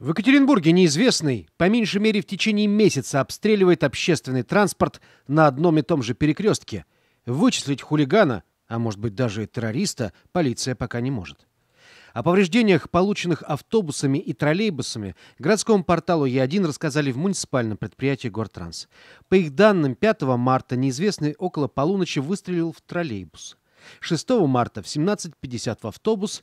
В Екатеринбурге неизвестный, по меньшей мере в течение месяца, обстреливает общественный транспорт на одном и том же перекрестке. Вычислить хулигана, а может быть даже и террориста, полиция пока не может. О повреждениях, полученных автобусами и троллейбусами, городскому порталу Е1 рассказали в муниципальном предприятии «Гортранс». По их данным, 5 марта неизвестный около полуночи выстрелил в троллейбус. 6 марта в 17.50 в автобус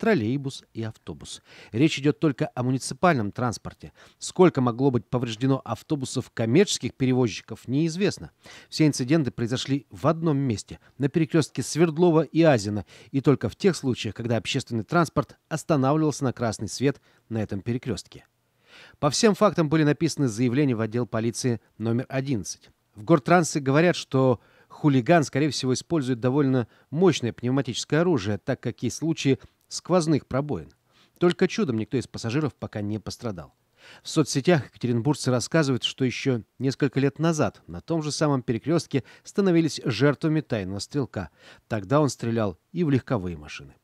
троллейбус и автобус. Речь идет только о муниципальном транспорте. Сколько могло быть повреждено автобусов коммерческих перевозчиков, неизвестно. Все инциденты произошли в одном месте, на перекрестке Свердлова и Азина, и только в тех случаях, когда общественный транспорт останавливался на красный свет на этом перекрестке. По всем фактам были написаны заявления в отдел полиции номер 11. В Гортрансе говорят, что хулиган, скорее всего, использует довольно мощное пневматическое оружие, так как есть случаи сквозных пробоин. Только чудом никто из пассажиров пока не пострадал. В соцсетях екатеринбургцы рассказывают, что еще несколько лет назад на том же самом перекрестке становились жертвами тайного стрелка. Тогда он стрелял и в легковые машины.